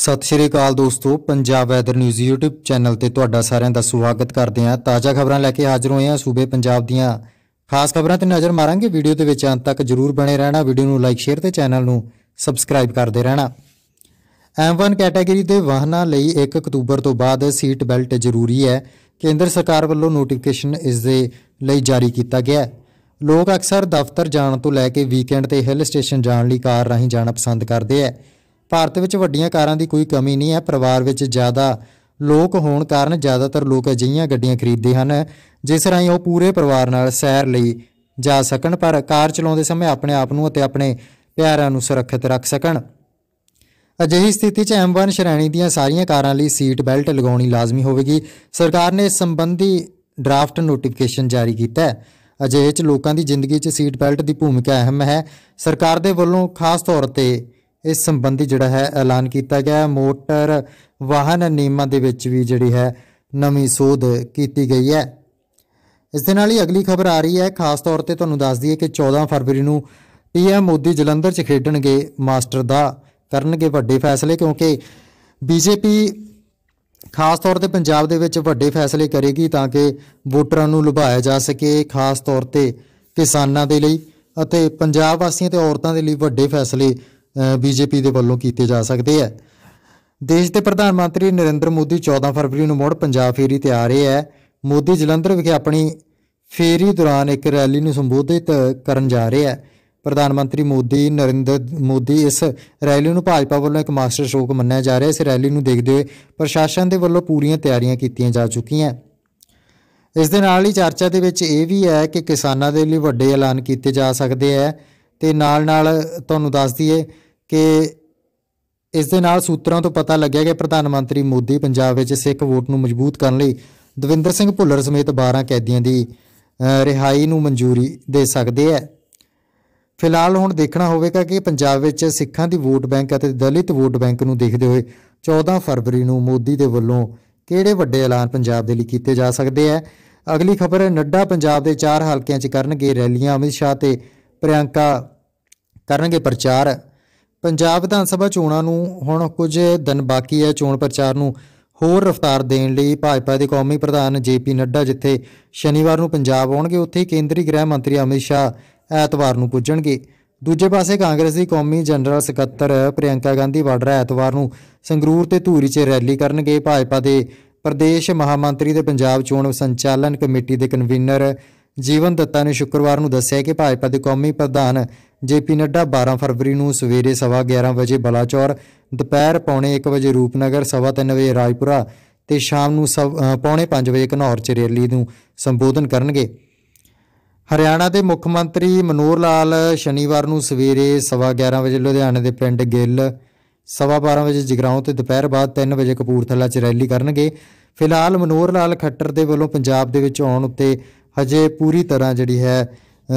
ਸਤਿ ਸ਼੍ਰੀ ਅਕਾਲ ਦੋਸਤੋ Punjab weather news YouTube channel ਤੇ ਤੁਹਾਡਾ ਸਾਰਿਆਂ ਦਾ ਸਵਾਗਤ ਕਰਦੇ ਹਾਂ ਤਾਜ਼ਾ ਖਬਰਾਂ ਲੈ ਕੇ ਹਾਜ਼ਰ ਹੋਏ ਹਾਂ ਸੂਬੇ ਪੰਜਾਬ ਦੀਆਂ ਖਾਸ ਖਬਰਾਂ ਤੇ ਨਜ਼ਰ ਮਾਰਾਂਗੇ ਵੀਡੀਓ ਦੇ ਵਿੱਚ ਅੰਤ ਤੱਕ ਜਰੂਰ ਬਣੇ ਰਹਿਣਾ ਵੀਡੀਓ ਨੂੰ ਲਾਈਕ ਸ਼ੇਅਰ ਤੇ ਚੈਨਲ ਨੂੰ ਸਬਸਕ੍ਰਾਈਬ ਕਰਦੇ ਰਹਿਣਾ M1 ਕੈਟਾਗਰੀ ਦੇ ਵਾਹਨਾਂ ਲਈ 1 ਅਕਤੂਬਰ ਤੋਂ ਬਾਅਦ ਸੀਟ ਬੈਲਟ ਜ਼ਰੂਰੀ ਹੈ ਕੇਂਦਰ ਸਰਕਾਰ ਵੱਲੋਂ ਨੋਟੀਫਿਕੇਸ਼ਨ ਇਸ ਦੇ ਲਈ ਜਾਰੀ ਕੀਤਾ ਗਿਆ ਹੈ ਲੋਕ ਅਕਸਰ ਦਫ਼ਤਰ ਜਾਣ ਤੋਂ ਲੈ ਕੇ ਵੀਕਐਂਡ ਤੇ ਹਿੱਲ ਸਟੇਸ਼ਨ ਜਾਣ ਲਈ ਕਾਰ ਰਾਹੀਂ ਜਾਣਾ ਪਸੰਦ ਕਰਦੇ ਹੈ ਭਾਰਤ ਵਿੱਚ ਵੱਡੀਆਂ ਕਾਰਾਂ ਦੀ ਕੋਈ ਕਮੀ ਨਹੀਂ ਹੈ ਪਰਿਵਾਰ ਵਿੱਚ ਜ਼ਿਆਦਾ ਲੋਕ ਹੋਣ ਕਾਰਨ ਜ਼ਿਆਦਾਤਰ ਲੋਕ ਅਜਿਹੀਆਂ ਗੱਡੀਆਂ ਖਰੀਦਦੇ ਹਨ ਜਿਸ ਰਾਹੀਂ ਉਹ ਪੂਰੇ ਪਰਿਵਾਰ ਨਾਲ ਸੈਰ ਲਈ ਜਾ ਸਕਣ ਪਰ ਕਾਰ ਚਲਾਉਂਦੇ ਸਮੇਂ ਆਪਣੇ ਆਪ ਨੂੰ ਅਤੇ ਆਪਣੇ ਪਿਆਰਿਆਂ ਨੂੰ ਸੁਰੱਖਿਅਤ ਰੱਖ ਸਕਣ ਅਜਿਹੀ ਸਥਿਤੀ 'ਚ M1 ਸ਼੍ਰੇਣੀ ਦੀਆਂ ਸਾਰੀਆਂ ਕਾਰਾਂ ਲਈ ਸੀਟ ਬੈਲਟ ਲਗਾਉਣੀ ਲਾਜ਼ਮੀ ਹੋਵੇਗੀ ਸਰਕਾਰ ਨੇ ਇਸ ਸੰਬੰਧੀ ਡਰਾਫਟ ਨੋਟੀਫਿਕੇਸ਼ਨ ਜਾਰੀ ਕੀਤਾ ਹੈ ਅਜਿਹੇ 'ਚ ਲੋਕਾਂ ਦੀ ਜ਼ਿੰਦਗੀ 'ਚ ਸੀਟ ਬੈਲਟ ਦੀ ਭੂਮਿਕਾ ਅਹਿਮ ਹੈ ਸਰਕਾਰ ਦੇ ਵੱਲੋਂ ਖਾਸ ਤੌਰ ਤੇ ਇਸ ਸੰਬੰਧੀ ਜਿਹੜਾ ਹੈ ਐਲਾਨ ਕੀਤਾ ਗਿਆ ਮੋਟਰ ਵਾਹਨ ਨਿਯਮਾਂ ਦੇ ਵਿੱਚ ਵੀ ਜਿਹੜੀ ਹੈ ਨਵੀਂ ਸੋਧ ਕੀਤੀ ਗਈ ਹੈ ਇਸ ਦੇ ਨਾਲ ਹੀ ਅਗਲੀ ਖਬਰ ਆ ਰਹੀ ਹੈ ਖਾਸ ਤੌਰ ਤੇ ਤੁਹਾਨੂੰ ਦੱਸ ਦਈਏ ਕਿ 14 ਫਰਵਰੀ ਨੂੰ ਪੀਐਮ ਮੋਦੀ ਜਲੰਧਰ 'ਚ ਖੇਡਣਗੇ ਮਾਸਟਰ ਦਾ ਕਰਨਗੇ ਵੱਡੇ ਫੈਸਲੇ ਕਿਉਂਕਿ ਬੀਜੇਪੀ ਖਾਸ ਤੌਰ ਤੇ ਪੰਜਾਬ ਦੇ ਵਿੱਚ ਵੱਡੇ ਫੈਸਲੇ ਕਰੇਗੀ ਤਾਂ ਕਿ ਵੋਟਰਾਂ ਨੂੰ ਲੁਭਾਇਆ ਜਾ ਸਕੇ ਖਾਸ ਤੌਰ ਤੇ ਕਿਸਾਨਾਂ ਦੇ ਲਈ ਅਤੇ ਪੰਜਾਬ ਵਾਸੀਆਂ ਤੇ ਔਰਤਾਂ ਦੇ ਲਈ ਵੱਡੇ ਫੈਸਲੇ ਬੀਜੇਪੀ ਦੇ ਵੱਲੋਂ ਕੀਤੇ ਜਾ ਸਕਦੇ ਹੈ ਦੇਸ਼ ਦੇ ਪ੍ਰਧਾਨ ਮੰਤਰੀ ਨਰਿੰਦਰ ਮੋਦੀ 14 ਫਰਵਰੀ ਨੂੰ ਮੁੜ ਪੰਜਾਬ ਫੇਰੀ ਤੇ ਆ ਰਹੇ ਹੈ ਮੋਦੀ ਜਲੰਧਰ ਵਿਖੇ ਆਪਣੀ ਫੇਰੀ ਦੌਰਾਨ ਇੱਕ ਰੈਲੀ ਨੂੰ ਸੰਬੋਧਿਤ ਕਰਨ ਜਾ ਰਹੇ ਹੈ ਪ੍ਰਧਾਨ ਮੰਤਰੀ ਮੋਦੀ ਨਰਿੰਦਰ ਮੋਦੀ ਇਸ ਰੈਲੀ ਨੂੰ ਭਾਜਪਾ ਵੱਲੋਂ ਇੱਕ ਮਾਸਟਰ ਸ਼ੋਕ ਮੰਨਿਆ ਜਾ ਰਿਹਾ ਹੈ ਇਸ ਰੈਲੀ ਨੂੰ ਦੇਖਦੇ ਹੋਏ ਪ੍ਰਸ਼ਾਸਨ ਦੇ ਵੱਲੋਂ ਪੂਰੀਆਂ ਤਿਆਰੀਆਂ ਕੀਤੀਆਂ ਜਾ ਚੁੱਕੀਆਂ ਇਸ ਦੇ ਨਾਲ ਹੀ ਚਰਚਾ ਦੇ ਵਿੱਚ ਇਹ ਵੀ ਹੈ ਕਿ ਕਿਸਾਨਾਂ ਦੇ ਲਈ ਵੱਡੇ ਐਲਾਨ ਕੀਤੇ ਜਾ ਸਕਦੇ ਹੈ ਤੇ ਨਾਲ ਨਾਲ ਤੁਹਾਨੂੰ ਦੱਸ ਦਈਏ ਕਿ ਇਸ ਦੇ ਨਾਲ ਸੂਤਰਾਂ ਤੋਂ ਪਤਾ ਲੱਗਿਆ ਕਿ ਪ੍ਰਧਾਨ ਮੰਤਰੀ ਮੋਦੀ ਪੰਜਾਬ ਵਿੱਚ ਸਿੱਖ ਵੋਟ ਨੂੰ ਮਜ਼ਬੂਤ ਕਰਨ ਲਈ ਦਵਿੰਦਰ ਸਿੰਘ ਭੁੱਲਰ ਸਮੇਤ 12 ਕੈਦੀਆਂ ਦੀ ਰਿਹਾਈ ਨੂੰ ਮਨਜ਼ੂਰੀ ਦੇ ਸਕਦੇ ਹੈ ਫਿਲਹਾਲ ਹੁਣ ਦੇਖਣਾ ਹੋਵੇਗਾ ਕਿ ਪੰਜਾਬ ਵਿੱਚ ਸਿੱਖਾਂ ਦੀ ਵੋਟ ਬੈਂਕ ਅਤੇ ਦਲਿਤ ਵੋਟ ਬੈਂਕ ਨੂੰ ਦੇਖਦੇ ਹੋਏ 14 ਫਰਵਰੀ ਨੂੰ ਮੋਦੀ ਦੇ ਵੱਲੋਂ ਕਿਹੜੇ ਵੱਡੇ ਐਲਾਨ ਪੰਜਾਬ ਦੇ ਲਈ ਕੀਤੇ ਜਾ ਸਕਦੇ ਹੈ ਅਗਲੀ ਖਬਰ ਨੱਡਾ ਪੰਜਾਬ ਦੇ ਚਾਰ ਹਲਕਿਆਂ 'ਚ ਕਰਨਗੇ ਰੈਲੀਆਂ ਅਮਿਤ ਸ਼ਾਹ ਤੇ ਪ੍ਰਿਆੰਕਾ ਕਰਨਗੇ ਪ੍ਰਚਾਰ ਪੰਜਾਬ ਵਿਧਾਨ ਸਭਾ ਚੋਣਾਂ ਨੂੰ ਹੁਣ ਕੁਝ ਦਿਨ ਬਾਕੀ ਹੈ ਚੋਣ ਪ੍ਰਚਾਰ ਨੂੰ ਹੋਰ ਰਫ਼ਤਾਰ ਦੇਣ ਲਈ ਭਾਜਪਾ ਦੇ ਕੌਮੀ ਪ੍ਰਧਾਨ ਜੇਪੀ ਨੱਡਾ ਜਿੱਥੇ ਸ਼ਨੀਵਾਰ ਨੂੰ ਪੰਜਾਬ ਆਉਣਗੇ ਉੱਥੇ ਕੇਂਦਰੀ ਗ੍ਰਹਿ ਮੰਤਰੀ ਅਮਿਤ ਸ਼ਾਹ ਐਤਵਾਰ ਨੂੰ ਪੁੱਜਣਗੇ ਦੂਜੇ ਪਾਸੇ ਕਾਂਗਰਸ ਦੀ ਕੌਮੀ ਜਨਰਲ ਸਕੱਤਰ ਪ੍ਰਿਆੰਕਾ ਗਾਂਧੀ ਵਾਡਰਾ ਐਤਵਾਰ ਨੂੰ ਸੰਗਰੂਰ ਤੇ ਧੂਰੀ 'ਚ ਰੈਲੀ ਕਰਨਗੇ ਭਾਜਪਾ ਦੇ ਪ੍ਰਦੇਸ਼ ਮਹਾਮੰਤਰੀ ਤੇ ਪੰਜਾਬ ਚੋਣ ਸੰਚਾਲਨ ਕਮੇਟੀ ਦੇ ਕਨਵੀਨਰ ਜੀਵਨ ਦੱਤਾ ਨੇ ਸ਼ੁੱਕਰਵਾਰ ਨੂੰ ਦੱਸਿਆ ਕਿ ਭਾਜਪਾ ਦੇ ਕੌਮੀ ਪ੍ਰਧਾਨ ਜੇਪੀ ਨੱਡਾ 12 ਫਰਵਰੀ ਨੂੰ ਸਵੇਰੇ 11:30 ਵਜੇ ਬਲਾਚੌਰ ਦੁਪਹਿਰ 1:30 ਵਜੇ ਰੂਪਨਗਰ 3:30 ਵਜੇ ਰਾਜਪੁਰਾ ਤੇ ਸ਼ਾਮ ਨੂੰ 1:30 ਵਜੇ ਘਨੌਰ ਚ ਰੈਲੀ ਨੂੰ ਸੰਬੋਧਨ ਕਰਨਗੇ ਹਰਿਆਣਾ ਦੇ ਮੁੱਖ ਮੰਤਰੀ ਮਨੋਹਰ ਲਾਲ ਸ਼ਨੀਵਾਰ ਨੂੰ ਸਵੇਰੇ 11:30 ਵਜੇ ਲੁਧਿਆਣੇ ਦੇ ਪਿੰਡ ਗਿੱਲ 12:30 ਵਜੇ ਜਗਰਾਉਂ ਤੇ ਦੁਪਹਿਰ ਬਾਅਦ 3 ਵਜੇ ਕਪੂਰਥਲਾ 'ਚ ਰੈਲੀ ਕਰਨਗੇ ਫਿਲਹਾਲ ਮਨੋਹਰ ਲਾਲ ਖੱਟਰ ਦੇ ਵੱਲੋਂ ਪੰਜਾਬ ਦੇ ਵਿੱਚ ਆਉਣ ਉੱਤੇ ਹਜੇ ਪੂਰੀ ਤਰ੍ਹਾਂ ਜਿਹੜੀ ਹੈ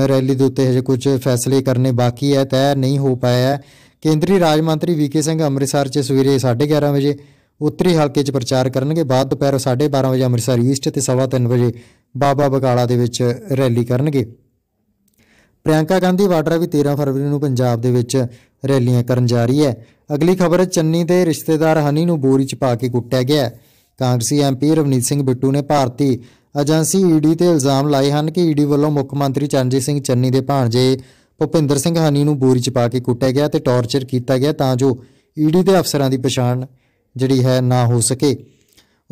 ਰੈਲੀ ਦੇ ਉੱਤੇ ਹਜੇ ਕੁਝ ਫੈਸਲੇ ਕਰਨੇ ਬਾਕੀ ਹੈ ਤੈ ਨਹੀਂ ਹੋ ਪਾਇਆ ਹੈ ਕੇਂਦਰੀ ਰਾਜ ਮੰਤਰੀ ਵੀਕੇ ਸਿੰਘ ਅੰਮ੍ਰਿਤਸਰ 'ਚ ਸਵੇਰੇ 11:30 ਵਜੇ ਉੱਤਰੀ ਹਲਕੇ 'ਚ ਪ੍ਰਚਾਰ ਕਰਨਗੇ ਬਾਅਦ ਦੁਪਹਿਰ 12:30 ਵਜੇ ਅੰਮ੍ਰਿਤਸਰ ਈਸਟ ਤੇ 3:30 ਵਜੇ ਬਾਬਾ ਬਕਾਲਾ ਦੇ ਵਿੱਚ ਰੈਲੀ ਕਰਨਗੇ ਪ੍ਰਿਆੰਕਾ ਗਾਂਧੀ ਵਾਡਰਾ ਵੀ 13 ਫਰਵਰੀ ਨੂੰ ਪੰਜਾਬ ਦੇ ਵਿੱਚ ਰੈਲੀਆਂ ਕਰਨ ਜਾ ਰਹੀ ਹੈ ਅਗਲੀ ਖਬਰ ਚੰਨੀ ਦੇ ਰਿਸ਼ਤੇਦਾਰ ਹਨੀ ਨੂੰ ਬੋਰੀ 'ਚ ਪਾ ਕੇ ਕੁੱਟਿਆ ਗਿਆ ਕਾਂਗਰਸੀ ਐਮਪੀ ਰਵਨੀਤ ਸਿੰਘ ਬਿੱਟੂ ਨੇ ਭਾਰਤੀ ਏਜੰਸੀ ਈਡੀ ਤੇ ਇਲਜ਼ਾਮ ਲਾਏ ਹਨ ਕਿ ਈਡੀ ਵੱਲੋਂ ਮੁੱਖ ਮੰਤਰੀ ਚਰਨਜੀਤ ਸਿੰਘ ਚੰਨੀ ਦੇ ਭਾਣਜੇ ਭੁਪਿੰਦਰ ਸਿੰਘ ਹਾਨੀ ਨੂੰ ਬੋਰੀ 'ਚ ਪਾ ਕੇ ਕੁੱਟਿਆ ਗਿਆ ਤੇ ਟੌਰਚਰ ਕੀਤਾ ਗਿਆ ਤਾਂ ਜੋ ਈਡੀ ਦੇ ਅਫਸਰਾਂ ਦੀ ਪਛਾਣ ਜਿਹੜੀ ਹੈ ਨਾ ਹੋ ਸਕੇ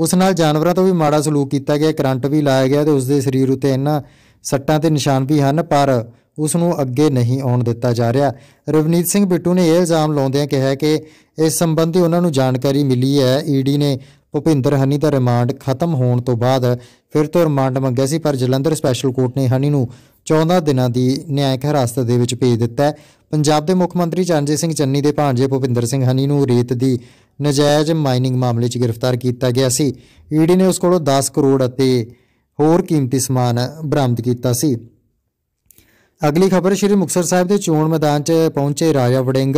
ਉਸ ਨਾਲ ਜਾਨਵਰਾਂ ਤੋਂ ਵੀ ਮਾੜਾ ਸਲੂਕ ਕੀਤਾ ਗਿਆ ਕਰੰਟ ਵੀ ਲਾਇਆ ਗਿਆ ਤੇ ਉਸ ਦੇ ਸਰੀਰ ਉੱਤੇ ਇਹਨਾਂ ਸੱਟਾਂ ਤੇ ਨਿਸ਼ਾਨ ਵੀ ਹਨ ਪਰ ਉਸ ਨੂੰ ਅੱਗੇ ਨਹੀਂ ਆਉਣ ਦਿੱਤਾ ਜਾ ਰਿਹਾ ਰਵਨੀਤ ਸਿੰਘ ਬਿੱਟੂ ਨੇ ਇਹ ਇਲਜ਼ਾਮ ਲਾਉਂਦਿਆਂ ਕਿਹਾ ਕਿ ਇਸ ਸੰਬੰਧੀ ਉਹਨਾਂ ਨੂੰ ਜਾਣਕਾਰੀ ਮਿਲੀ ਹੈ ਈਡੀ ਨੇ ਭੁਪਿੰਦਰ ਹਨੀ ਦਾ ਰਿਮਾਂਡ ਖਤਮ ਹੋਣ ਤੋਂ ਬਾਅਦ ਫਿਰ ਤੋਂ ਰਿਮਾਂਡ ਮੰਗਿਆ ਸੀ ਪਰ ਜਲੰਧਰ ਸਪੈਸ਼ਲ ਕੋਰਟ ਨੇ ਹਨੀ ਨੂੰ 14 ਦਿਨਾਂ ਦੀ ਨਿਆਇਕ ਹਿਰਾਸਤ ਦੇ ਵਿੱਚ ਭੇਜ ਦਿੱਤਾ ਹੈ ਪੰਜਾਬ ਦੇ ਮੁੱਖ ਮੰਤਰੀ ਚਰਨਜੀਤ ਸਿੰਘ ਚੰਨੀ ਦੇ ਭਾਂਜੇ ਭੁਪਿੰਦਰ ਸਿੰਘ ਹਨੀ ਨੂੰ ਰੇਤ ਦੀ ਨਜਾਇਜ਼ ਮਾਈਨਿੰਗ ਮਾਮਲੇ 'ਚ ਗ੍ਰਿਫਤਾਰ ਕੀਤਾ ਗਿਆ ਸੀ ਈਡੀ ਨੇ ਉਸ ਕੋਲੋਂ 10 ਕਰੋੜ ਅਤੇ ਹੋਰ ਕੀਮਤੀ ਸਮਾਨ ਬਰਾਮਦ ਕੀਤਾ ਸੀ ਅਗਲੀ ਖਬਰ ਸ਼੍ਰੀ ਮੁਕਸਰ ਸਾਹਿਬ ਦੇ ਚੋਣ ਮੈਦਾਨ 'ਚ ਪਹੁੰਚੇ ਰਾਜਾ ਵੜਿੰਗ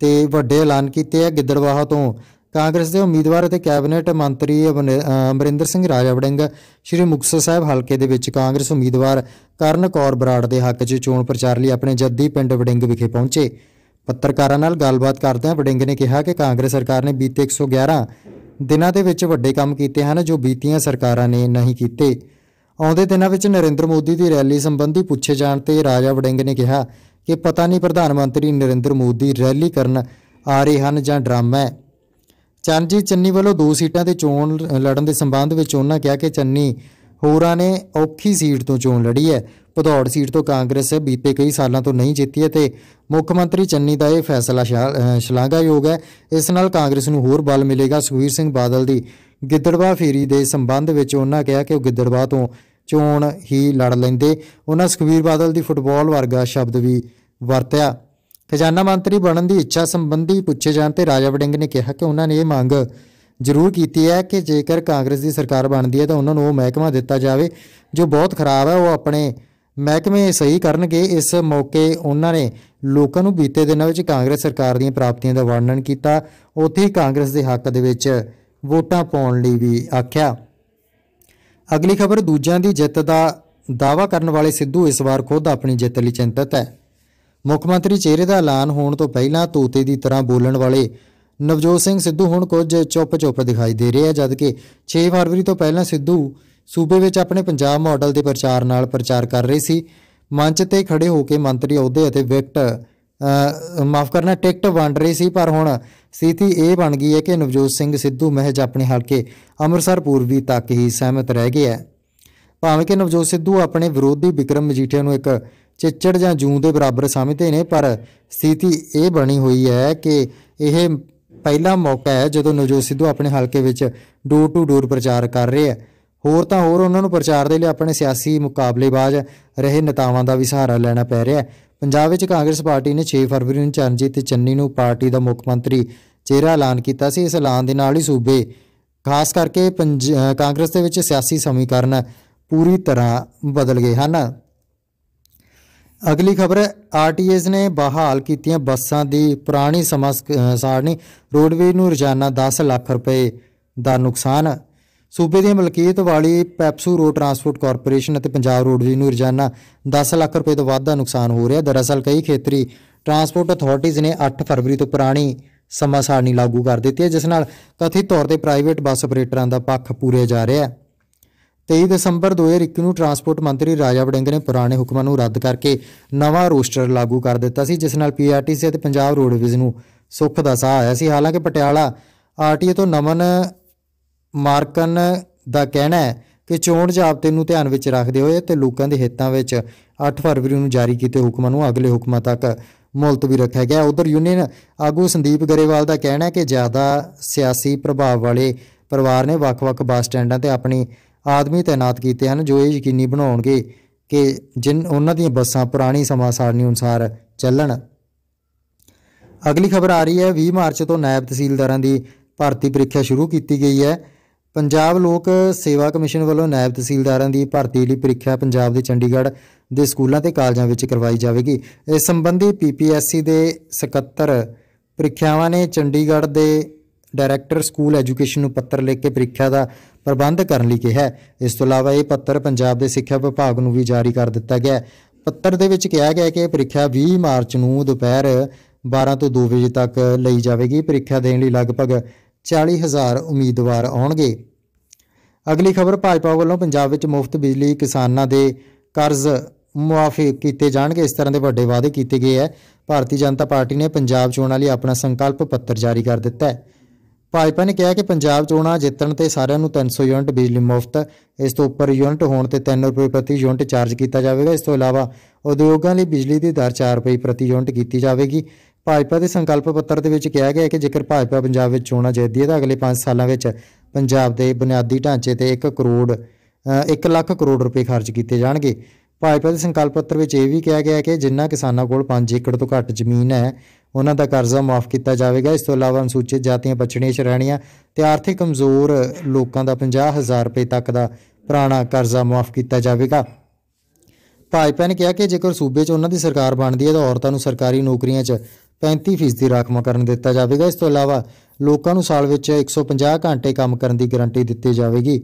ਤੇ ਵੱਡੇ ਐਲਾਨ ਕੀਤੇ ਆ ਗਿੱਦੜਵਾਹਾ ਤੋਂ ਕਾਂਗਰਸ ਦੇ ਉਮੀਦਵਾਰ ਅਤੇ ਕੈਬਨਿਟ ਮੰਤਰੀ ਅਮਰਿੰਦਰ ਸਿੰਘ ਰਾਜਵੜਿੰਗ ਸ਼੍ਰੀ ਮੁਕਤਸਰ ਸਾਹਿਬ ਹਲਕੇ ਦੇ ਵਿੱਚ ਕਾਂਗਰਸ ਉਮੀਦਵਾਰ ਕਰਨ ਕੌਰ ਬਰਾੜ ਦੇ ਹੱਕ 'ਚ ਚੋਣ ਪ੍ਰਚਾਰ ਲਈ ਆਪਣੇ ਜੱਦੀ ਪਿੰਡ ਵੜਿੰਗ ਵਿਖੇ ਪਹੁੰਚੇ ਪੱਤਰਕਾਰਾਂ ਨਾਲ ਗੱਲਬਾਤ ਕਰਦਿਆਂ ਵੜਿੰਗ ਨੇ ਕਿਹਾ ਕਿ ਕਾਂਗਰਸ ਸਰਕਾਰ ਨੇ ਬੀਤੇ 111 ਦਿਨਾਂ ਦੇ ਵਿੱਚ ਵੱਡੇ ਕੰਮ ਕੀਤੇ ਹਨ ਜੋ ਬੀਤੀਆਂ ਸਰਕਾਰਾਂ ਨੇ ਨਹੀਂ ਕੀਤੇ ਆਉਂਦੇ ਦਿਨਾਂ ਵਿੱਚ ਨਰਿੰਦਰ ਮੋਦੀ ਦੀ ਰੈਲੀ ਸੰਬੰਧੀ ਪੁੱਛੇ ਜਾਣ ਤੇ ਰਾਜਾ ਵੜਿੰਗ ਨੇ ਕਿਹਾ ਕਿ ਪਤਾ ਨਹੀਂ ਪ੍ਰਧਾਨ ਮੰਤਰੀ ਨਰਿੰਦਰ ਮੋਦੀ ਰੈਲੀ ਕਰਨ ਆ ਰਹੇ ਹਨ ਜਾਂ ਡਰਾਮਾ ਹੈ ਚਰਨਜੀਤ ਚੰਨੀ ਵੱਲੋਂ ਦੋ ਸੀਟਾਂ ਤੇ ਚੋਣ ਲੜਨ ਦੇ ਸੰਬੰਧ ਵਿੱਚ ਉਹਨਾਂ ਕਿਹਾ ਕਿ ਚੰਨੀ ਹੋਰਾਂ ਨੇ ਔਖੀ ਸੀਟ ਤੋਂ ਚੋਣ ਲੜੀ ਹੈ ਭਦੌੜ ਸੀਟ ਤੋਂ ਕਾਂਗਰਸ ਬੀਤੇ ਕਈ ਸਾਲਾਂ ਤੋਂ ਨਹੀਂ ਜਿੱਤੀ ਹੈ ਤੇ ਮੁੱਖ ਮੰਤਰੀ ਚੰਨੀ ਦਾ ਇਹ ਫੈਸਲਾ ਸ਼ਲਾਘਾਯੋਗ ਹੈ ਇਸ ਨਾਲ ਕਾਂਗਰਸ ਨੂੰ ਹੋਰ ਬਲ ਮਿਲੇਗਾ ਸੁਖਵੀਰ ਸਿੰਘ ਬਾਦਲ ਦੀ ਗਿੱਦੜਵਾ ਫੇਰੀ ਦੇ ਸੰਬੰਧ ਵਿੱਚ ਉਹਨਾਂ ਕਿਹਾ ਕਿ ਉਹ ਗਿੱਦੜਵਾ ਤੋਂ ਚੋਣ ਹੀ ਲੜ ਲੈਂਦੇ ਉਹਨਾਂ ਸੁਖਵੀਰ ਬਾਦਲ ਦੀ ਫੁੱਟਬਾਲ ਵਰਗਾ ਸ਼ਬਦ ਵੀ ਵਰਤਿਆ ਖਜ਼ਾਨਾ ਮੰਤਰੀ ਬਣਨ ਦੀ ਇੱਛਾ ਸੰਬੰਧੀ ਪੁੱਛੇ ਜਾਣ ਤੇ ਰਾਜਾ ਵੜਿੰਗ ਨੇ ਕਿਹਾ ਕਿ ਉਹਨਾਂ ਨੇ ਇਹ ਮੰਗ ਜ਼ਰੂਰ ਕੀਤੀ ਹੈ ਕਿ ਜੇਕਰ ਕਾਂਗਰਸ ਦੀ ਸਰਕਾਰ ਬਣਦੀ ਹੈ ਤਾਂ ਉਹਨਾਂ ਨੂੰ ਉਹ ਮਹਿਕਮਾ ਦਿੱਤਾ ਜਾਵੇ ਜੋ ਬਹੁਤ ਖਰਾਬ ਹੈ ਉਹ ਆਪਣੇ ਮਹਿਕਮੇ ਸਹੀ ਕਰਨਗੇ ਇਸ ਮੌਕੇ ਉਹਨਾਂ ਨੇ ਲੋਕਾਂ ਨੂੰ ਬੀਤੇ ਦਿਨਾਂ ਵਿੱਚ ਕਾਂਗਰਸ ਸਰਕਾਰ ਦੀਆਂ ਪ੍ਰਾਪਤੀਆਂ ਦਾ ਵਰਣਨ ਕੀਤਾ ਉੱਥੇ ਹੀ ਕਾਂਗਰਸ ਦੇ ਹੱਕ ਦੇ ਵਿੱਚ ਵੋਟਾਂ ਪਾਉਣ ਲਈ ਵੀ ਆਖਿਆ ਅਗਲੀ ਖਬਰ ਦੂਜਿਆਂ ਦੀ ਜਿੱਤ ਦਾ ਦਾਵਾ ਕਰਨ ਵਾਲੇ ਸਿੱਧੂ ਇਸ ਵਾਰ ਖੁਦ ਆਪਣੀ ਜਿੱਤ ਲਈ ਚਿੰਤਤ ਹੈ ਮੁੱਖ ਮੰਤਰੀ ਚਿਹਰੇ ਦਾ ਐਲਾਨ ਹੋਣ ਤੋਂ ਪਹਿਲਾਂ ਤੋਤੇ ਦੀ ਤਰ੍ਹਾਂ ਬੋਲਣ ਵਾਲੇ ਨਵਜੋਤ ਸਿੰਘ ਸਿੱਧੂ ਹੁਣ ਕੁਝ ਚੁੱਪ-ਚੁੱਪ ਦਿਖਾਈ ਦੇ ਰਹੇ ਆ ਜਦ ਕਿ 6 ਫਰਵਰੀ ਤੋਂ ਪਹਿਲਾਂ ਸਿੱਧੂ ਸੂਬੇ ਵਿੱਚ ਆਪਣੇ ਪੰਜਾਬ ਮਾਡਲ ਦੇ ਪ੍ਰਚਾਰ ਨਾਲ ਪ੍ਰਚਾਰ ਕਰ ਰਹੇ ਸੀ ਮੰਚ ਤੇ ਖੜੇ ਹੋ ਕੇ ਮੰਤਰੀ ਅਹੁਦੇ ਅਤੇ ਵਿਕਟ ਮਾਫ ਕਰਨਾ ਟਿਕਟ ਵੰਡ ਰਹੀ ਸੀ ਪਰ ਹੁਣ ਸਥਿਤੀ ਇਹ ਬਣ ਗਈ ਹੈ ਕਿ ਨਵਜੋਤ ਸਿੰਘ ਸਿੱਧੂ ਮਹਿਜ ਆਪਣੇ ਹਲਕੇ ਅੰਮ੍ਰਿਤਸਰ ਪੂਰਬੀ ਤੱਕ ਹੀ ਸਹਿਮਤ ਰਹਿ ਗਿਆ ਭਾਵੇਂ ਕਿ ਨਵਜੋਤ ਸਿੱਧੂ ਆਪਣੇ ਵਿਰੋਧੀ ਵਿਕਰਮ ਮਜੀਠੀਆ ਨੂੰ ਇੱਕ ਚਿੱਚੜ ਜਾਂ ਜੂੰ ਦੇ ਬਰਾਬਰ ਸਮਝਦੇ ਨੇ ਪਰ ਸਥਿਤੀ ਇਹ ਬਣੀ ਹੋਈ ਹੈ ਕਿ ਇਹ ਪਹਿਲਾ ਮੌਕਾ ਹੈ ਜਦੋਂ ਨਵਜੋਤ ਸਿੱਧੂ ਆਪਣੇ ਹਲਕੇ ਵਿੱਚ ਡੋਰ ਟੂ ਡੋਰ ਪ੍ਰਚਾਰ ਕਰ ਰਿਹਾ ਹੈ ਹੋਰ ਤਾਂ ਹੋਰ ਉਹਨਾਂ ਨੂੰ ਪ੍ਰਚਾਰ ਦੇ ਲਈ ਆਪਣੇ ਸਿਆਸੀ ਮੁਕਾਬਲੇਬਾਜ਼ ਰਹੇ ਨੇਤਾਵਾਂ ਦਾ ਵੀ ਸਹਾਰਾ ਲੈਣਾ ਪੈ ਰਿਹਾ ਹੈ ਪੰਜਾਬ ਵਿੱਚ ਕਾਂਗਰਸ ਪਾਰਟੀ ਨੇ 6 ਫਰਵਰੀ ਨੂੰ ਚਰਨਜੀਤ ਚੰਨੀ ਨੂੰ ਪਾਰਟੀ ਦਾ ਮੁੱਖ ਮੰਤਰੀ ਚਿਹਰਾ ਐਲਾਨ ਕੀਤਾ ਸੀ ਇਸ ਐਲਾਨ ਦੇ ਨਾਲ ਹੀ ਸੂਬੇ ਖਾਸ ਕਰਕੇ ਕਾਂਗਰਸ ਦੇ ਵਿੱਚ ਸਿਆਸੀ ਸਮੀਕਰਨ ਪੂਰੀ ਤਰ੍ਹਾਂ ਬਦਲ ਗਏ ਹਨ ਅਗਲੀ ਖਬਰ ਹੈ ਆਰਟੀਐਸ ਨੇ ਬਹਾਲ ਕੀਤੀਆਂ ਬੱਸਾਂ ਦੀ ਪੁਰਾਣੀ ਸਮਾਂ ਸਾਰਣੀ ਰੋਡਵੇ ਨੂੰ ਰੋਜ਼ਾਨਾ 10 ਲੱਖ ਰੁਪਏ ਦਾ ਨੁਕਸਾਨ ਸੂਬੇ ਦੀ ਮਲਕੀਅਤ ਵਾਲੀ ਪੈਪਸੂ ਰੋਡ ਟਰਾਂਸਪੋਰਟ ਕਾਰਪੋਰੇਸ਼ਨ ਅਤੇ ਪੰਜਾਬ ਰੋਡਵੇ ਨੂੰ ਰੋਜ਼ਾਨਾ 10 ਲੱਖ ਰੁਪਏ ਤੋਂ ਵੱਧ ਦਾ ਨੁਕਸਾਨ ਹੋ ਰਿਹਾ ਦਰਅਸਲ ਕਈ ਖੇਤਰੀ ਟਰਾਂਸਪੋਰਟ ਅਥਾਰਟੀਆਂ ਨੇ 8 ਫਰਵਰੀ ਤੋਂ ਪੁਰਾਣੀ ਸਮਾਂ ਲਾਗੂ ਕਰ ਦਿੱਤੀ ਹੈ ਜਿਸ ਨਾਲ ਕਥਿਤ ਤੌਰ ਤੇ ਪ੍ਰਾਈਵੇਟ ਬੱਸ ਆਪਰੇਟਰਾਂ ਦਾ ਪੱਖ ਪੂਰੇ ਜਾ ਰਿਹਾ ਹੈ 23 ਦਸੰਬਰ 2021 ਨੂੰ ਟਰਾਂਸਪੋਰਟ ਮੰਤਰੀ ਰਾਜਾ ਵੜਿੰਗ ਨੇ ਪੁਰਾਣੇ ਹੁਕਮਾਂ ਨੂੰ ਰੱਦ ਕਰਕੇ ਨਵਾਂ ਰੋਸਟਰ ਲਾਗੂ ਕਰ ਦਿੱਤਾ ਸੀ ਜਿਸ ਨਾਲ ਪੀਆਰਟੀਸੀ ਅਤੇ ਪੰਜਾਬ ਰੋਡਵੇਜ਼ ਨੂੰ ਸੁੱਖ ਦਾ ਸਾਹ ਆਇਆ ਸੀ ਹਾਲਾਂਕਿ ਪਟਿਆਲਾ ਆਰਟੀਏ ਤੋਂ ਨਮਨ ਮਾਰਕਨ ਦਾ ਕਹਿਣਾ ਹੈ ਕਿ ਚੋਣ ਜਾਬਤੇ ਨੂੰ ਧਿਆਨ ਵਿੱਚ ਰੱਖਦੇ ਹੋਏ ਤੇ ਲੋਕਾਂ ਦੇ ਹਿੱਤਾਂ ਵਿੱਚ 8 ਫਰਵਰੀ ਨੂੰ ਜਾਰੀ ਕੀਤੇ ਹੁਕਮਾਂ ਨੂੰ ਅਗਲੇ ਹੁਕਮਾਂ ਤੱਕ ਮੁਲਤਵੀ ਰੱਖਿਆ ਗਿਆ ਉਧਰ ਯੂਨੀਅਨ ਆਗੂ ਸੰਦੀਪ ਗਰੇਵਾਲ ਦਾ ਕਹਿਣਾ ਹੈ ਕਿ ਜ਼ਿਆਦਾ ਸਿਆਸੀ ਪ੍ਰਭਾਵ ਵਾਲੇ ਪਰਿਵਾਰ ਨੇ ਵੱਖ-ਵੱਖ ਬੱਸ ਸਟੈਂਡਾਂ ਤੇ ਆਪਣੀ ਆਦਮੀ ਤਾਇਨਾਤ ਕੀਤੇ ਹਨ ਜੋ ਇਹ ਯਕੀਨੀ ਬਣਾਉਣਗੇ ਕਿ ਜਿਨ ਉਹਨਾਂ ਦੀਆਂ ਬੱਸਾਂ ਪੁਰਾਣੀ ਸਮਾਂ ਸਾਰਣੀ ਅਨੁਸਾਰ ਚੱਲਣ ਅਗਲੀ ਖਬਰ ਆ ਰਹੀ ਹੈ 20 ਮਾਰਚ ਤੋਂ ਨਾਇਬ ਤਹਿਸੀਲਦਾਰਾਂ ਦੀ ਭਰਤੀ ਪ੍ਰੀਖਿਆ ਸ਼ੁਰੂ ਕੀਤੀ ਗਈ ਹੈ ਪੰਜਾਬ ਲੋਕ ਸੇਵਾ ਕਮਿਸ਼ਨ ਵੱਲੋਂ ਨਾਇਬ ਤਹਿਸੀਲਦਾਰਾਂ ਦੀ ਭਰਤੀ ਲਈ ਪ੍ਰੀਖਿਆ ਪੰਜਾਬ ਦੇ ਚੰਡੀਗੜ੍ਹ ਦੇ ਸਕੂਲਾਂ ਤੇ ਕਾਲਜਾਂ ਵਿੱਚ ਕਰਵਾਈ ਜਾਵੇਗੀ ਇਸ ਸੰਬੰਧੀ ਪੀਪੀਐਸਸੀ ਦੇ ਸਕੱਤਰ ਪ੍ਰੀਖਿਆਵਾਂ ਨੇ ਚੰਡੀਗੜ੍ਹ ਦੇ ਡਾਇਰੈਕਟਰ ਸਕੂਲ ਐਜੂਕੇਸ਼ਨ ਨੂੰ ਪੱਤਰ ਲਿਖ ਕੇ ਪ੍ਰੀਖਿਆ ਦਾ ਪ੍ਰਬੰਧ ਕਰਨ ਲਈ ਕਿਹਾ ਹੈ ਇਸ ਤੋਂ ਇਲਾਵਾ ਇਹ ਪੱਤਰ ਪੰਜਾਬ ਦੇ ਸਿੱਖਿਆ ਵਿਭਾਗ ਨੂੰ ਵੀ ਜਾਰੀ ਕਰ ਦਿੱਤਾ ਗਿਆ ਪੱਤਰ ਦੇ ਵਿੱਚ ਕਿਹਾ ਗਿਆ ਕਿ ਪ੍ਰੀਖਿਆ 20 ਮਾਰਚ ਨੂੰ ਦੁਪਹਿਰ 12 ਤੋਂ 2 ਵਜੇ ਤੱਕ ਲਈ ਜਾਵੇਗੀ ਪ੍ਰੀਖਿਆ ਦੇਣ ਲਈ ਲਗਭਗ 40000 ਉਮੀਦਵਾਰ ਆਉਣਗੇ ਅਗਲੀ ਖਬਰ ਭਾਜਪਾ ਵੱਲੋਂ ਪੰਜਾਬ ਵਿੱਚ ਮੁਫਤ ਬਿਜਲੀ ਕਿਸਾਨਾਂ ਦੇ ਕਰਜ਼ ਮੁਆਫੀ ਕੀਤੇ ਜਾਣਗੇ ਇਸ ਤਰ੍ਹਾਂ ਦੇ ਵੱਡੇ ਵਾਅਦੇ ਕੀਤੇ ਗਏ ਹੈ ਭਾਰਤੀ ਜਨਤਾ ਪਾਰਟੀ ਨੇ ਪੰਜਾਬ ਚੋਣਾਂ ਲਈ ਆਪਣਾ ਸੰਕਲਪ ਪੱਤਰ ਜਾਰੀ ਕਰ ਦਿੱਤਾ ਹੈ ਭਾਜਪਾ ਨੇ ਕਿਹਾ ਕਿ ਪੰਜਾਬ ਚੋਣਾਂ ਜਿੱਤਣ ਤੇ ਸਾਰਿਆਂ ਨੂੰ 300 ਯੂਨਿਟ ਬਿਜਲੀ ਮੁਫਤ ਇਸ ਤੋਂ ਉੱਪਰ ਯੂਨਿਟ ਹੋਣ ਤੇ 3 ਰੁਪਏ ਪ੍ਰਤੀ ਯੂਨਿਟ ਚਾਰਜ ਕੀਤਾ ਜਾਵੇਗਾ ਇਸ ਤੋਂ ਇਲਾਵਾ ਉਦਯੋਗਾਂ ਲਈ ਬਿਜਲੀ ਦੀ ਦਰ 4 ਰੁਪਏ ਪ੍ਰਤੀ ਯੂਨਿਟ ਕੀਤੀ ਜਾਵੇਗੀ ਭਾਜਪਾ ਦੇ ਸੰਕਲਪ ਪੱਤਰ ਦੇ ਵਿੱਚ ਕਿਹਾ ਗਿਆ ਹੈ ਕਿ ਜੇਕਰ ਭਾਜਪਾ ਪੰਜਾਬ ਵਿੱਚ ਚੋਣਾਂ ਜਿੱਤਦੀ ਹੈ ਤਾਂ ਅਗਲੇ 5 ਸਾਲਾਂ ਵਿੱਚ ਪੰਜਾਬ ਦੇ ਬੁਨਿਆਦੀ ਢਾਂਚੇ ਤੇ 1 ਕਰੋੜ 1 ਲੱਖ ਕਰੋੜ ਰੁਪਏ ਖਰਚ ਕੀਤੇ ਜਾਣਗੇ ਭਾਜਪਾ ਦੇ ਸੰਕਲਪ ਪੱਤਰ ਵਿੱਚ ਇਹ ਵੀ ਕਿਹਾ ਗਿਆ ਹੈ ਕਿ ਜਿੰਨਾ ਕਿਸਾਨਾਂ ਕੋਲ 5 ਏਕੜ ਤੋਂ ਘੱਟ ਜ਼ਮੀਨ ਹੈ ਉਹਨਾਂ ਦਾ ਕਰਜ਼ਾ ਮਾਫ ਕੀਤਾ ਜਾਵੇਗਾ ਇਸ ਤੋਂ ਇਲਾਵਾ ਅਨੁਸੂਚਿਤ ਜਾਤੀਆਂ ਪਛੜੀਆਂ ਸ਼੍ਰੇਣੀਆਂ ਤੇ ਆਰਥਿਕ ਕਮਜ਼ੋਰ ਲੋਕਾਂ ਦਾ 50000 ਰੁਪਏ ਤੱਕ ਦਾ ਪੁਰਾਣਾ ਕਰਜ਼ਾ ਮਾਫ ਕੀਤਾ ਜਾਵੇਗਾ ਭਾਜਪਾ ਨੇ ਕਿਹਾ ਕਿ ਜੇਕਰ ਸੂਬੇ 'ਚ ਉਹਨਾਂ ਦੀ ਸਰਕਾਰ ਬਣਦੀ ਹੈ ਤਾਂ ਔਰਤਾਂ ਨੂੰ ਸਰਕਾਰੀ ਨੌਕਰੀਆਂ 'ਚ 35% ਦੀ ਰਾਖਵਾਂ ਕਰਨ ਦਿੱਤਾ ਜਾਵੇਗਾ ਇਸ ਤੋਂ ਇਲਾਵਾ ਲੋਕਾਂ ਨੂੰ ਸਾਲ ਵਿੱਚ 150 ਘੰਟੇ ਕੰਮ ਕਰਨ ਦੀ ਗਾਰੰਟੀ ਦਿੱਤੀ ਜਾਵੇਗੀ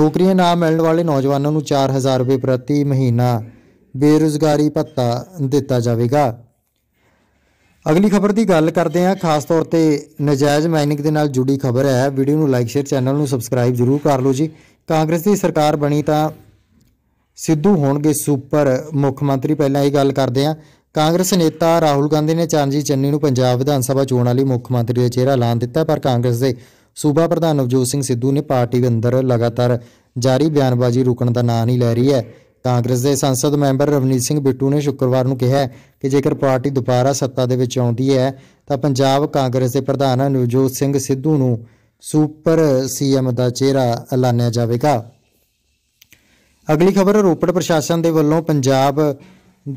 ਨੌਕਰੀਆਂ ਨਾ ਮਿਲਣ ਵਾਲੇ ਨੌਜਵਾਨਾਂ ਨੂੰ 4000 ਰੁਪਏ ਪ੍ਰਤੀ ਮਹੀਨਾ ਬੇਰੋਜ਼ਗਾਰੀ ਭੱਤਾ ਦਿੱਤਾ ਜਾਵੇਗਾ ਅਗਲੀ ਖਬਰ ਦੀ ਗੱਲ ਕਰਦੇ ਹਾਂ ਖਾਸ ਤੌਰ ਤੇ ਨਜਾਇਜ਼ ਮਾਈਨਿੰਗ ਦੇ ਨਾਲ ਜੁੜੀ ਖਬਰ ਹੈ ਵੀਡੀਓ ਨੂੰ ਲਾਈਕ ਸ਼ੇਅਰ ਚੈਨਲ ਨੂੰ ਸਬਸਕ੍ਰਾਈਬ ਜ਼ਰੂਰ ਕਰ ਲਓ ਜੀ ਕਾਂਗਰਸ ਦੀ ਸਰਕਾਰ ਬਣੀ ਤਾਂ ਸਿੱਧੂ ਹੋਣਗੇ ਸੁਪਰ ਮੁੱਖ ਮੰਤਰੀ ਪਹਿਲਾਂ ਇਹ ਗੱਲ ਕਰਦੇ ਹਾਂ ਕਾਂਗਰਸ ਨੇਤਾ ਰਾਹੁਲ ਗਾਂਧੀ ਨੇ ਚਰਨਜੀਤ ਚੰਨੀ ਨੂੰ ਪੰਜਾਬ ਵਿਧਾਨ ਸਭਾ ਚੋਣਾਂ ਲਈ ਮੁੱਖ ਮੰਤਰੀ ਦਾ ਚਿਹਰਾ ਐਲਾਨ ਦਿੱਤਾ ਪਰ ਕਾਂਗਰਸ ਦੇ ਸੂਬਾ ਪ੍ਰਧਾਨ ਨਵਜੋਤ ਸਿੰਘ ਸਿੱਧੂ ਨੇ ਪਾਰਟੀ ਦੇ ਅੰਦਰ ਲਗਾਤਾਰ ਜਾਰੀ ਬਿਆਨਬਾਜ਼ੀ ਰੁਕਣ ਦਾ ਨਾਂ ਨਹੀਂ ਲੈ ਰਹੀ ਹੈ ਕਾਂਗਰਸ ਦੇ ਸੰਸਦ ਮੈਂਬਰ ਰਵਨੀਤ ਸਿੰਘ ਬਿੱਟੂ ਨੇ ਸ਼ੁੱਕਰਵਾਰ ਨੂੰ ਕਿਹਾ ਕਿ ਜੇਕਰ ਪਾਰਟੀ ਦੁਬਾਰਾ ਸੱਤਾ ਦੇ ਵਿੱਚ ਆਉਂਦੀ ਹੈ ਤਾਂ ਪੰਜਾਬ ਕਾਂਗਰਸ ਦੇ ਪ੍ਰਧਾਨ ਨਵਜੋਤ ਸਿੰਘ ਸਿੱਧੂ ਨੂੰ ਸੁਪਰ ਸੀਐਮ ਦਾ ਚਿਹਰਾ ਐਲਾਨਿਆ ਜਾਵੇਗਾ ਅਗਲੀ ਖਬਰ ਰੋਪੜ ਪ੍ਰਸ਼ਾਸਨ ਦੇ ਵੱਲੋਂ ਪੰਜਾਬ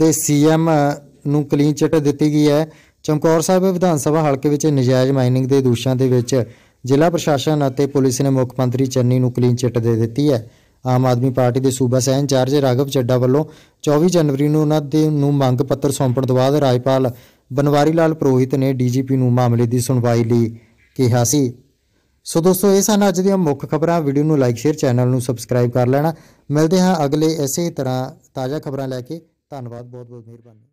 ਦੇ ਸੀਐਮ ਨੂੰ ਕਲੀਨ ਚਿੱਟ ਦਿੱਤੀ ਗਈ ਹੈ ਚਮਕੌਰ ਸਾਹਿਬ ਵਿਧਾਨ ਸਭਾ ਹਲਕੇ ਵਿੱਚ ਨਜਾਇਜ਼ ਮਾਈਨਿੰਗ ਦੇ ਦੋਸ਼ਾਂ ਦੇ ਵਿੱਚ ਜ਼ਿਲ੍ਹਾ ਪ੍ਰਸ਼ਾਸਨ ਅਤੇ ਪੁਲਿਸ ਨੇ ਮੁੱਖ ਮੰਤਰੀ ਚੰਨੀ ਨੂੰ ਕਲੀਨ ਚਿੱਟ ਦੇ ਦਿੱਤੀ ਹੈ ਆਮ ਆਦਮੀ ਪਾਰਟੀ ਦੇ ਸੂਬਾ ਸਹਿ ਇੰਚਾਰਜ ਰਾਘਵ ਚੱਡਾ ਵੱਲੋਂ 24 ਜਨਵਰੀ ਨੂੰ ਉਹਨਾਂ ਦੇ ਨੂੰ ਮੰਗ ਪੱਤਰ ਸੌਂਪਣ ਤੋਂ ਬਾਅਦ ਰਾਜਪਾਲ ਬਨਵਾਰੀ ਲਾਲ ਪ੍ਰੋਹਿਤ ਨੇ ਡੀਜੀਪੀ ਨੂੰ ਮਾਮਲੇ ਦੀ ਸੁਣਵਾਈ ਲਈ ਕਿਹਾ ਸੀ ਸੋ ਦੋਸਤੋ ਇਹ ਸਨ ਅੱਜ ਦੀਆਂ ਮੁੱਖ ਖਬਰਾਂ ਵੀਡੀਓ ਨੂੰ ਲਾਈਕ ਸ਼ੇਅਰ ਚੈਨਲ ਨੂੰ ਸਬਸਕ੍ਰਾਈਬ ਕਰ ਲੈਣਾ ਮਿਲਦੇ ਹਾਂ ਅਗਲੇ ਐਸੇ ਤਰ੍ਹਾਂ ਤਾਜ਼ਾ ਖਬਰਾਂ ਲੈ ਕੇ ਧੰਨਵਾਦ ਬਹੁਤ ਬਹੁਤ ਮਿਹਰਬਾਨੀ